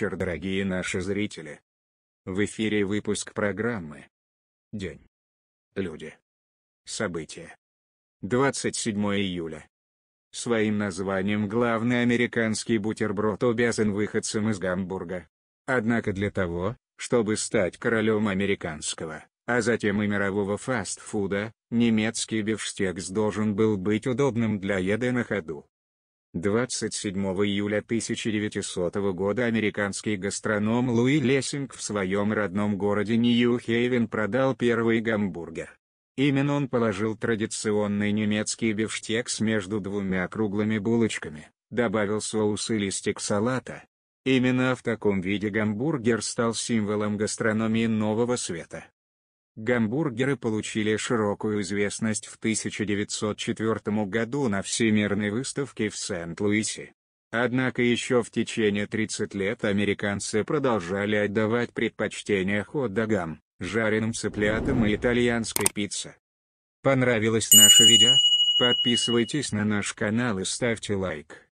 вечер, дорогие наши зрители. В эфире выпуск программы День. Люди. События. 27 июля. Своим названием главный американский бутерброд обязан выходцам из Гамбурга. Однако для того, чтобы стать королем американского, а затем и мирового фастфуда, немецкий бифштекс должен был быть удобным для еды на ходу. 27 июля 1900 года американский гастроном Луи Лессинг в своем родном городе Нью-Хейвен продал первый гамбургер. Именно он положил традиционный немецкий бифштекс между двумя круглыми булочками, добавил соус и листик салата. Именно в таком виде гамбургер стал символом гастрономии нового света. Гамбургеры получили широкую известность в 1904 году на Всемирной выставке в Сент-Луисе. Однако еще в течение 30 лет американцы продолжали отдавать предпочтение хот-догам, жареным цыплятам и итальянской пицце. Понравилось наше видео? Подписывайтесь на наш канал и ставьте лайк.